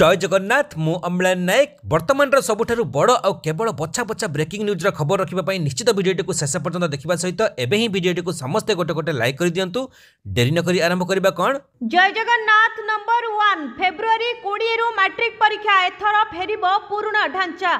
জয় জগন্নাଥ ମୁଁ ଅମ୍ଳାନ ନାୟକ ବର୍ତ୍ତମାନର ସବୁଠାରୁ ବଡ଼ ଆଉ କେବଳ ବଛା ବଛା ବ୍ରେକିଂ ନ୍ୟୁଜ୍ର ଖବର ରଖିବା ପାଇଁ ନିଶ୍ଚିତ ଭିଡ଼ିଓଟିକୁ ଶେଷ ପର୍ଯ୍ୟନ୍ତ ଦେଖିବା ସହିତ ଏବେ ହିଁ ଭିଡ଼ିଓଟିକୁ ସମସ୍ତେ ଗୋଟେ ଗୋଟେ ଲାଇକ୍ କରିଦିଅନ୍ତୁ ଡେରି ନକରି ଆରମ୍ଭ କରିବା କ'ଣ ଜୟ ଜଗନ୍ନାଥ ନମ୍ବର ୱାନ୍ ଫେବୃଆରୀ କୋଡ଼ିଏରୁ ମାଟ୍ରିକ ପରୀକ୍ଷା ଏଥର ଫେରିବ ପୁରୁଣା ଢାଞ୍ଚା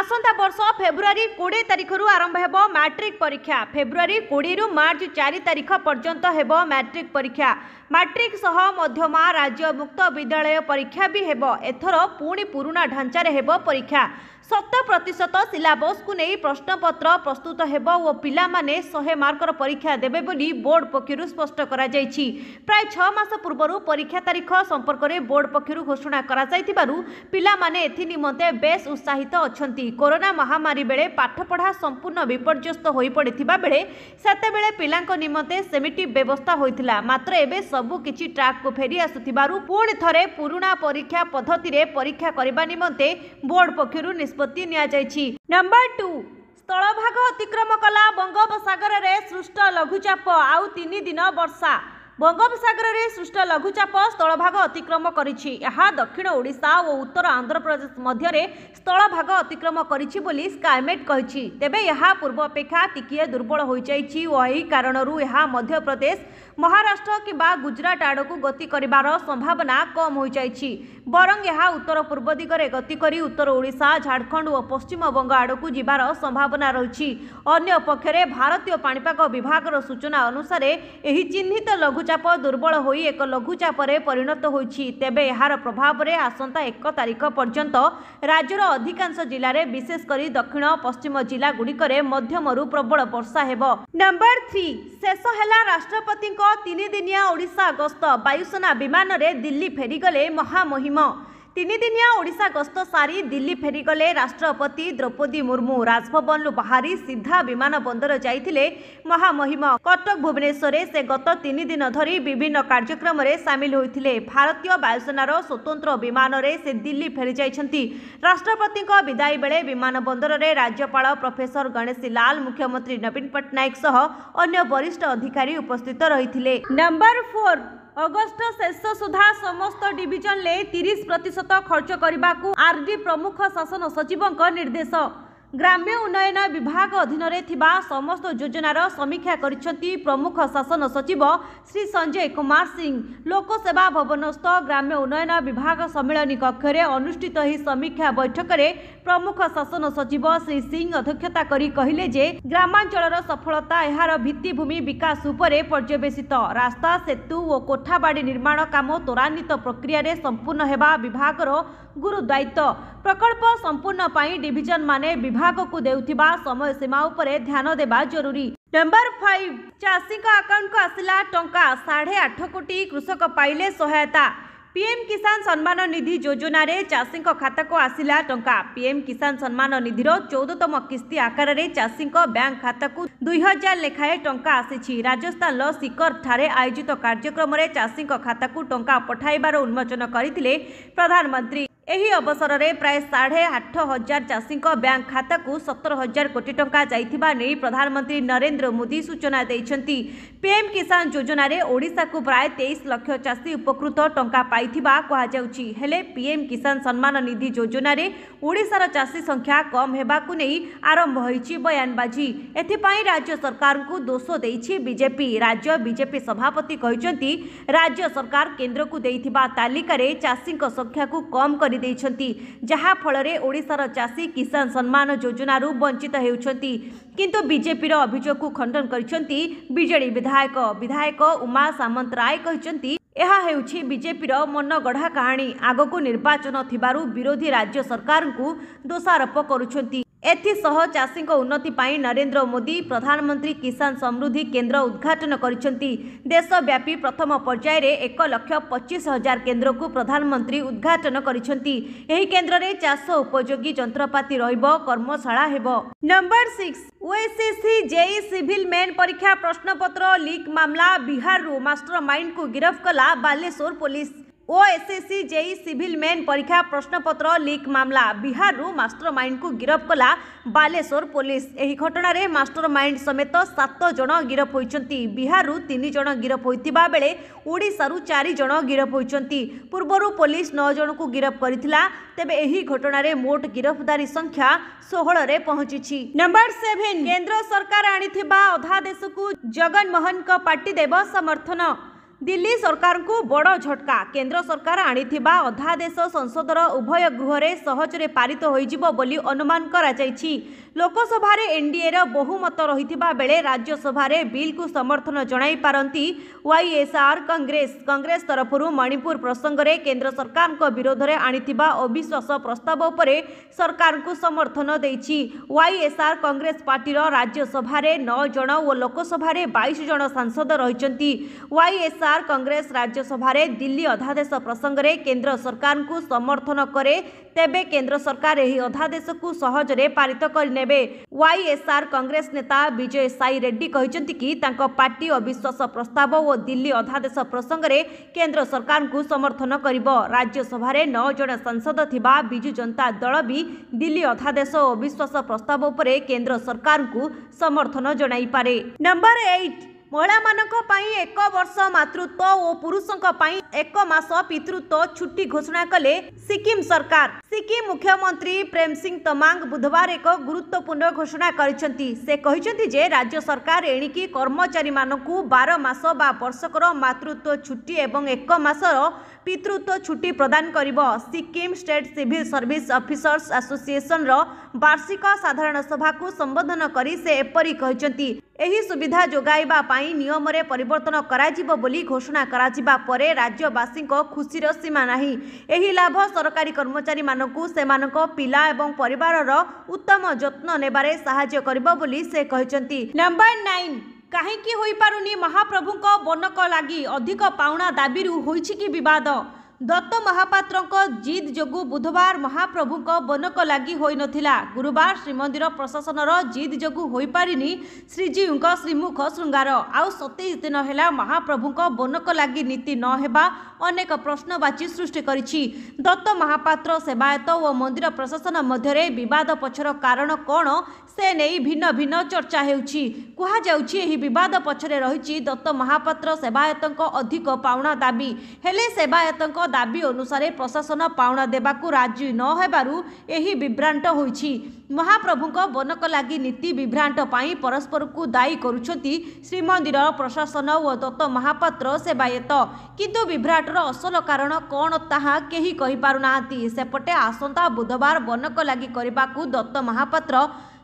ଆସନ୍ତା ବର୍ଷ ଫେବୃଆରୀ କୋଡ଼ିଏ ତାରିଖରୁ ଆରମ୍ଭ ହେବ ମାଟ୍ରିକ ପରୀକ୍ଷା ଫେବୃଆରୀ କୋଡ଼ିଏରୁ ମାର୍ଚ୍ଚ ଚାରି ତାରିଖ ପର୍ଯ୍ୟନ୍ତ ହେବ ମାଟ୍ରିକ ପରୀକ୍ଷା ମାଟ୍ରିକ୍ ସହ ମଧ୍ୟମା ରାଜ୍ୟ ମୁକ୍ତ ବିଦ୍ୟାଳୟ ପରୀକ୍ଷା ବି ହେବ ଏଥର ପୁଣି ପୁରୁଣା ଢାଞ୍ଚାରେ ହେବ ପରୀକ୍ଷା ଶତ ପ୍ରତିଶତ ସିଲାବସ୍କୁ ନେଇ ପ୍ରଶ୍ନପତ୍ର ପ୍ରସ୍ତୁତ ହେବ ଓ ପିଲାମାନେ ଶହେ ମାର୍କର ପରୀକ୍ଷା ଦେବେ ବୋଲି ବୋର୍ଡ ପକ୍ଷରୁ ସ୍ପଷ୍ଟ କରାଯାଇଛି ପ୍ରାୟ ଛଅ ମାସ ପୂର୍ବରୁ ପରୀକ୍ଷା ତାରିଖ ସମ୍ପର୍କରେ ବୋର୍ଡ ପକ୍ଷରୁ ଘୋଷଣା କରାଯାଇଥିବାରୁ ପିଲାମାନେ ଏଥିନିମନ୍ତେ ବେଶ୍ ଉତ୍ସାହିତ ଅଛନ୍ତି କରୋନା ମହାମାରୀ ବେଳେ ପାଠପଢ଼ା ସମ୍ପୂର୍ଣ୍ଣ ବିପର୍ଯ୍ୟସ୍ତ ହୋଇପଡ଼ିଥିବା ବେଳେ ସେତେବେଳେ ପିଲାଙ୍କ ନିମନ୍ତେ ସେମିତି ବ୍ୟବସ୍ଥା ହୋଇଥିଲା ମାତ୍ର ଏବେ ସବୁ କିଛି ଟ୍ରାକ୍କୁ ଫେରି ଆସୁଥିବାରୁ ପୁଣି ଥରେ ପୁରୁଣା ପରୀକ୍ଷା ପଦ୍ଧତିରେ ପରୀକ୍ଷା କରିବା ନିମନ୍ତେ ବୋର୍ଡ ପକ୍ଷରୁ ନିଷ୍ପତ୍ତି ନିଆଯାଇଛି ନମ୍ବର ଟୁ ସ୍ଥଳଭାଗ ଅତିକ୍ରମ କଲା ବଙ୍ଗୋପସାଗରରେ ସୃଷ୍ଟ ଲଘୁଚାପ ଆଉ ତିନି ଦିନ ବର୍ଷା ବଙ୍ଗୋପସାଗରରେ ସୃଷ୍ଟ ଲଘୁଚାପ ସ୍ଥଳଭାଗ ଅତିକ୍ରମ କରିଛି ଏହା ଦକ୍ଷିଣ ଓଡ଼ିଶା ଓ ଉତ୍ତର ଆନ୍ଧ୍ରପ୍ରଦେଶ ମଧ୍ୟରେ ସ୍ଥଳଭାଗ ଅତିକ୍ରମ କରିଛି ବୋଲି ସ୍କାଏମେଟ୍ କହିଛି ତେବେ ଏହା ପୂର୍ବ ଅପେକ୍ଷା ଟିକିଏ ଦୁର୍ବଳ ହୋଇଯାଇଛି ଓ ଏହି କାରଣରୁ ଏହା ମଧ୍ୟପ୍ରଦେଶ ମହାରାଷ୍ଟ୍ର କିମ୍ବା ଗୁଜୁରାଟ ଆଡ଼କୁ ଗତି କରିବାର ସମ୍ଭାବନା କମ୍ ହୋଇଯାଇଛି ବରଂ ଏହା ଉତ୍ତର ପୂର୍ବ ଦିଗରେ ଗତି କରି ଉତ୍ତର ଓଡ଼ିଶା ଝାଡ଼ଖଣ୍ଡ ଓ ପଶ୍ଚିମବଙ୍ଗ ଆଡ଼କୁ ଯିବାର ସମ୍ଭାବନା ରହିଛି ଅନ୍ୟପକ୍ଷରେ ଭାରତୀୟ ପାଣିପାଗ ବିଭାଗର ସୂଚନା ଅନୁସାରେ ଏହି ଚିହ୍ନିତ ଲଘୁ ଲଘୁଚାପ ଦୁର୍ବଳ ହୋଇ ଏକ ଲଘୁଚାପରେ ପରିଣତ ହୋଇଛି ତେବେ ଏହାର ପ୍ରଭାବରେ ଆସନ୍ତା ଏକ ତାରିଖ ପର୍ଯ୍ୟନ୍ତ ରାଜ୍ୟର ଅଧିକାଂଶ ଜିଲ୍ଲାରେ ବିଶେଷ କରି ଦକ୍ଷିଣ ପଶ୍ଚିମ ଜିଲ୍ଲାଗୁଡ଼ିକରେ ମଧ୍ୟମରୁ ପ୍ରବଳ ବର୍ଷା ହେବ ନମ୍ବର ଥ୍ରୀ ଶେଷ ହେଲା ରାଷ୍ଟ୍ରପତିଙ୍କ ତିନିଦିନିଆ ଓଡ଼ିଶା ଗସ୍ତ ବାୟୁସେନା ବିମାନରେ ଦିଲ୍ଲୀ ଫେରିଗଲେ ମହାମହିମ তিনিদিনিয়া ওড়িশা গস্ত সারি দিল্লি ফেরিগলে রাষ্ট্রপতি দ্রৌপদী মুর্মু রাজভবনু বাহারি সিধা বিমান বন্দর যাই মহামহিম কটক ভুবনেশ্বরে সে গত তিনিদিন ধরি বিভিন্ন কার্যক্রমে সামিল হয়েছে ভারতীয় বায়ুসেনার স্বতন্ত্র বিমানরে সে দিল্লি ফেরি যাই রাষ্ট্রপতি বিদায়ী বেড়ে বিমান বন্দরের রাজ্যপাল প্রফেসর গণেশী লাল মুখ্যমন্ত্রী নবীন পট্টনাক সহ অন্য বরিষ্ঠ অধিকারী উপস্থিত রয়েছে নম্বর ফোর ଅଗଷ୍ଟ ଶେଷ ସୁଦ୍ଧା ସମସ୍ତ ଡିଭିଜନରେ ତିରିଶ ପ୍ରତିଶତ ଖର୍ଚ୍ଚ କରିବାକୁ ଆର୍ଡି ପ୍ରମୁଖ ଶାସନ ସଚିବଙ୍କ ନିର୍ଦ୍ଦେଶ ଗ୍ରାମ୍ୟ ଉନ୍ନୟନ ବିଭାଗ ଅଧୀନରେ ଥିବା ସମସ୍ତ ଯୋଜନାର ସମୀକ୍ଷା କରିଛନ୍ତି ପ୍ରମୁଖ ଶାସନ ସଚିବ ଶ୍ରୀ ସଞ୍ଜୟ କୁମାର ସିଂ ଲୋକସେବା ଭବନସ୍ଥ ଗ୍ରାମ୍ୟ ଉନ୍ନୟନ ବିଭାଗ ସମ୍ମିଳନୀ କକ୍ଷରେ ଅନୁଷ୍ଠିତ ଏହି ସମୀକ୍ଷା ବୈଠକରେ ପ୍ରମୁଖ ଶାସନ ସଚିବ ଶ୍ରୀ ସିଂ ଅଧ୍ୟକ୍ଷତା କରି କହିଲେ ଯେ ଗ୍ରାମାଞ୍ଚଳର ସଫଳତା ଏହାର ଭିତ୍ତିଭୂମି ବିକାଶ ଉପରେ ପର୍ଯ୍ୟବେସିତ ରାସ୍ତା ସେତୁ ଓ କୋଠାବାଡ଼ି ନିର୍ମାଣ କାମ ତ୍ୱରାନ୍ୱିତ ପ୍ରକ୍ରିୟାରେ ସମ୍ପୂର୍ଣ୍ଣ ହେବା ବିଭାଗର ଗୁରୁଦାୟିତ୍ୱ ପ୍ରକଳ୍ପ ସମ୍ପୂର୍ଣ୍ଣ ପାଇଁ ଡିଭିଜନମାନେ ବିଭିନ୍ନ विभाग को देखा समय सीमा ध्यान देवा जरूरी नंबर फाइव चाषी आकाउंट को आसला टाइम साढ़े आठ कोटी कृषक पाइले सहायता पीएम किसान सम्मान निधि योजन चाषी खाता को आसला टाइम पीएम किसान सम्मान निधि चौदहतम किस्ती आकार बैंक खाता को दुई हजार लेखाए टा आसी राजस्थान सिकर ठारे आयोजित कार्यक्रम चाषी खाता को टाँव पठाइबार उन्मोचन करते प्रधानमंत्री अवसर में प्राय साढ़े आठ हजार चाषी बैंक खाता को सतर हजार कोटी टाँचा जाता नहीं प्रधानमंत्री नरेंद्र मोदी सूचना देखते पीएम किसान योजन ओडा को प्राय तेईस लक्ष चाषी उपकृत टाँचा पाई पीएम किसान सम्मान निधि योजन ओडार चाषी संख्या कम होगा नहीं आरंभ हो बयानबाजी एथपाई राज्य सरकार को दोष देजेपी राज्य बीजेपी सभापति कहते राज्य सरकार केन्द्र को देखा तालिकार चाषी संख्या को कम कर चासी किसान सम्मान जोजनहरू बञ्चित हुन्छ कि विजेपि खंडन खण्डन गरिजेडी विधायक विधायक उमा सामन्त राई विजेपि मनगढा कहाँ आगको निर्वाचन सरकार को दोषारोप गरु एसह चासी उन्नतिपय नरेन्द्र मोदी प्रधानमन्त्री किसान समृद्धि केन्द्र उद्घाटन गरिसव्यापी प्रथम पर्यायर एक लक्ष पच्चिस हजार केन्द्रको प्रधानमन्त्री उद्घाटन गरि केन्द्रले चास उपयोगी जाति र कर्मशालाब नम्बर सिक्स ओएसिज सिभ मेन परीक्षा प्रश्नपत्र लिक ममला बिहारु मास्टर मन्डको कला Baleswar police OSSC JE civil main પરીક્ષા પ્રશ્નપત્ર લીક મામલા બિહારરૂ માસ્ટર માઇન્ડકુ ગિરફ કલા બાલેશ્વર પોલીસ ଏହି ଘଟଣାରେ ମାଷ୍ଟର ମାଇଣ୍ଡ ସମେତ ସାତ ଜଣ ଗିରଫ ହୋଇଛନ୍ତି ବିହାରରୁ ତିନି ଜଣ ଗିରଫ ହୋଇଥିବା ବେଳେ ଓଡ଼ିଶାରୁ ଚାରି ଜଣ ଗିରଫ ହୋଇଛନ୍ତି ପୂର୍ବରୁ ପୋଲିସ ନଅ ଜଣଙ୍କୁ ଗିରଫ କରିଥିଲା ତେବେ ଏହି ଘଟଣାରେ ମୋଟ ଗିରଫଦାରୀ ସଂଖ୍ୟା ଷୋହଳରେ ପହଞ୍ଚିଛି ନମ୍ବର ସେଭେନ୍ କେନ୍ଦ୍ର ସରକାର ଆଣିଥିବା ଅଧ୍ୟାଦେଶକୁ ଜଗନମୋହନଙ୍କ ପାର୍ଟି ଦେବ ସମର୍ଥନ दिल्ली सरकार को बड झटका केंद्र सरकार आणिति अध्यादेश संसद उभय गृहले सहजरे पारित हुनुमान एनडीए एनडिएर बहुमत रहिला बेला बिल बिको समर्थन जन पार वाईएसआर कङ्ग्रेस कङ्ग्रेस तरफु मणिपुर प्रसंग प्रसङ्गले केन्द्र विरोध विरोधले आनि अविश्वास प्रस्ताव सरकार को समर्थन वाईएसआर दिन्छ वाइएसआर कङ्ग्रेस पर्टी राज्यसभार नौज लोकसभार बइसज सांसद वाईएसआर ସରକାର କଂଗ୍ରେସ ରାଜ୍ୟସଭାରେ ଦିଲ୍ଲୀ ଅଧ୍ୟାଦେଶ ପ୍ରସଙ୍ଗରେ କେନ୍ଦ୍ର ସରକାରଙ୍କୁ ସମର୍ଥନ କରେ ତେବେ କେନ୍ଦ୍ର ସରକାର ଏହି ଅଧ୍ୟାଦେଶକୁ ସହଜରେ ପାରିତ କରିନେବେ ୱାଇଏସ୍ଆର୍ କଂଗ୍ରେସ ନେତା ବିଜୟ ସାଇ ରେଡ୍ଡୀ କହିଛନ୍ତି କି ତାଙ୍କ ପାର୍ଟି ଅବିଶ୍ୱାସ ପ୍ରସ୍ତାବ ଓ ଦିଲ୍ଲୀ ଅଧ୍ୟାଦେଶ ପ୍ରସଙ୍ଗରେ କେନ୍ଦ୍ର ସରକାରଙ୍କୁ ସମର୍ଥନ କରିବ ରାଜ୍ୟସଭାରେ ନଅ ଜଣ ସାଂସଦ ଥିବା ବିଜୁ ଜନତା ଦଳ ବି ଦିଲ୍ଲୀ ଅଧ୍ୟାଦେଶ ଓ ଅବିଶ୍ୱାସ ପ୍ରସ୍ତାବ ଉପରେ କେନ୍ଦ୍ର ସରକାରଙ୍କୁ ସମର୍ଥନ ଜଣାଇପାରେ ନମ୍ବର ଏଇଟ୍ ମହିଳାମାନଙ୍କ ପାଇଁ ଏକ ବର୍ଷ ମାତୃତ୍ୱ ଓ ପୁରୁଷଙ୍କ ପାଇଁ ଏକ ମାସ ପିତୃତ୍ୱ ଛୁଟି ଘୋଷଣା କଲେ ସିକିମ୍ ସରକାର ସିକିମ୍ ମୁଖ୍ୟମନ୍ତ୍ରୀ ପ୍ରେମ ସିଂ ତମାଙ୍ଗ ବୁଧବାର ଏକ ଗୁରୁତ୍ୱପୂର୍ଣ୍ଣ ଘୋଷଣା କରିଛନ୍ତି ସେ କହିଛନ୍ତି ଯେ ରାଜ୍ୟ ସରକାର ଏଣିକି କର୍ମଚାରୀମାନଙ୍କୁ ବାର ମାସ ବା ବର୍ଷକର ମାତୃତ୍ୱ ଛୁଟି ଏବଂ ଏକ ମାସର पितृत्व छुट्टी प्रदान Sikkim state civil service officers association र वार्षिक साधारण सभाको सम्बोधन गरिन्छ सुविधा जोगाउँदै नियमले परिवर्तन बोली घोषणा परे राज्यवासीको खुसी र सीमा नै यही लाभ सरकारी कर्मचारी पिला मावार र उत्तम जत्न से नबारे सा କାହିଁକି ହୋଇପାରୁନି ମହାପ୍ରଭୁଙ୍କ ବନକ ଲାଗି ଅଧିକ ପାଉଣା ଦାବିରୁ ହୋଇଛି କି ବିବାଦ ଦତ୍ତ ମହାପାତ୍ରଙ୍କ ଜିଦ୍ ଯୋଗୁଁ ବୁଧବାର ମହାପ୍ରଭୁଙ୍କ ବନକ ଲାଗି ହୋଇନଥିଲା ଗୁରୁବାର ଶ୍ରୀମନ୍ଦିର ପ୍ରଶାସନର ଜିଦ୍ ଯୋଗୁଁ ହୋଇପାରିନି ଶ୍ରୀଜୀଉଙ୍କ ଶ୍ରୀମୁଖ ଶୃଙ୍ଗାର ଆଉ ସତେଇଶ ଦିନ ହେଲା ମହାପ୍ରଭୁଙ୍କ ବନକ ଲାଗି ନୀତି ନ ହେବା ଅନେକ ପ୍ରଶ୍ନବାଚୀ ସୃଷ୍ଟି କରିଛି ଦତ୍ତ ମହାପାତ୍ର ସେବାୟତ ଓ ମନ୍ଦିର ପ୍ରଶାସନ ମଧ୍ୟରେ ବିବାଦ ପଛର କାରଣ କ'ଣ ସେ ନେଇ ଭିନ୍ନ ଭିନ୍ନ ଚର୍ଚ୍ଚା ହେଉଛି କୁହାଯାଉଛି ଏହି ବିବାଦ ପଛରେ ରହିଛି ଦତ୍ତ ମହାପାତ୍ର ସେବାୟତଙ୍କ ଅଧିକ ପାଉଣା ଦାବି ହେଲେ ସେବାୟତଙ୍କ ଦାବି ଅନୁସାରେ ପ୍ରଶାସନ ପାଉଣା ଦେବାକୁ ରାଜି ନ ହେବାରୁ ଏହି ବିଭ୍ରାନ୍ତ ହୋଇଛି ମହାପ୍ରଭୁଙ୍କ ବନକ ଲାଗି ନୀତି ବିଭ୍ରାନ୍ତ ପାଇଁ ପରସ୍ପରକୁ ଦାୟୀ କରୁଛନ୍ତି ଶ୍ରୀମନ୍ଦିର ପ୍ରଶାସନ ଓ ଦତ୍ତ ମହାପାତ୍ର ସେବାୟତ କିନ୍ତୁ ବିଭ୍ରାଟର ଅସଲ କାରଣ କ'ଣ ତାହା କେହି କହିପାରୁନାହାନ୍ତି ସେପଟେ ଆସନ୍ତା ବୁଧବାର ବନକ ଲାଗି କରିବାକୁ ଦତ୍ତ ମହାପାତ୍ର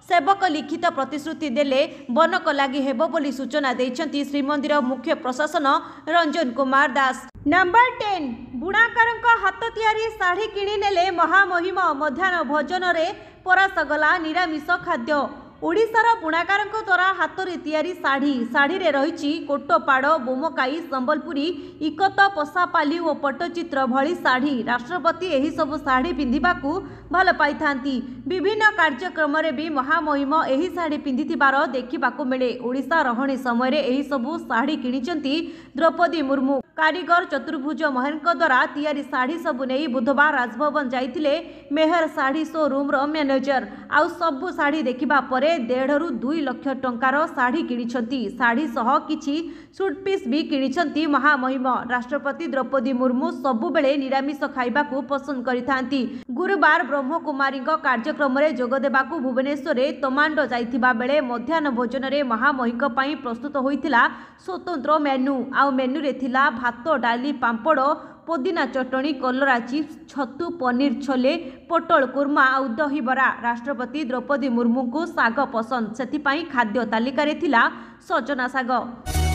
ସେବକ ଲିଖିତ ପ୍ରତିଶ୍ରୁତି ଦେଲେ ବନକ ଲାଗି ହେବ ବୋଲି ସୂଚନା ଦେଇଛନ୍ତି ଶ୍ରୀମନ୍ଦିର ମୁଖ୍ୟ ପ୍ରଶାସନ ରଞ୍ଜନ କୁମାର ଦାସ ନମ୍ବର ଟେନ୍ ବୁଣାକାରଙ୍କ ହାତ ତିଆରି ଶାଢ଼ୀ କିଣିନେଲେ ମହାମହିମ ମଧ୍ୟାହ୍ନ ଭୋଜନରେ ପରାସଗଲା ନିରାମିଷ ଖାଦ୍ୟ ଓଡ଼ିଶାର ବୁଣାକାରଙ୍କ ଦ୍ୱାରା ହାତରେ ତିଆରି ଶାଢ଼ୀ ଶାଢ଼ୀରେ ରହିଛି କୋଟପାଡ଼ ବୋମକାଇ ସମ୍ବଲପୁରୀ ଇକତ ପଶାପାଲି ଓ ପଟ୍ଟଚିତ୍ର ଭଳି ଶାଢ଼ୀ ରାଷ୍ଟ୍ରପତି ଏହିସବୁ ଶାଢ଼ୀ ପିନ୍ଧିବାକୁ ଭଲ ପାଇଥାନ୍ତି ବିଭିନ୍ନ କାର୍ଯ୍ୟକ୍ରମରେ ବି ମହାମହିମ ଏହି ଶାଢ଼ୀ ପିନ୍ଧିଥିବାର ଦେଖିବାକୁ ମିଳେ ଓଡ଼ିଶା ରହଣି ସମୟରେ ଏହିସବୁ ଶାଢ଼ୀ କିଣିଛନ୍ତି ଦ୍ରୌପଦୀ ମୁର୍ମୁ କାରିଗର ଚତୁର୍ଭୁଜ ମେହେରଙ୍କ ଦ୍ୱାରା ତିଆରି ଶାଢ଼ୀ ସବୁ ନେଇ ବୁଧବାର ରାଜଭବନ ଯାଇଥିଲେ ମେହେର ଶାଢ଼ୀ ସୋରୁମ୍ର ମ୍ୟାନେଜର ଆଉ ସବୁ ଶାଢ଼ୀ ଦେଖିବା ପରେ ଦେଢ଼ରୁ ଦୁଇ ଲକ୍ଷ ଟଙ୍କାର ଶାଢ଼ୀ କିଣିଛନ୍ତି ଶାଢ଼ୀ ସହ କିଛି ସୁଟ୍ପିସ୍ ବି କିଣିଛନ୍ତି ମହାମହିମ ରାଷ୍ଟ୍ରପତି ଦ୍ରୌପଦୀ ମୁର୍ମୁ ସବୁବେଳେ ନିରାମିଷ ଖାଇବାକୁ ପସନ୍ଦ କରିଥାନ୍ତି गुरुबार ब्रह्मकुमरी कार्कमले जदेवा भुवनश्वरे तमाण्ड जाइला बेला मध्या भोजनर महामहप्रै प्रस्तुत हुन्छ स्वतंत्र मेनु आउ मेन्यु था भातली पाम्पड पोदिना चटनी कलरा चिप्स छतु पनीर छोले पोटल कुर्मा आउ दही राष्ट्रपति द्रौपदी मुर्मुको शाग पसन्दप खाद्यतालिकै था सजना श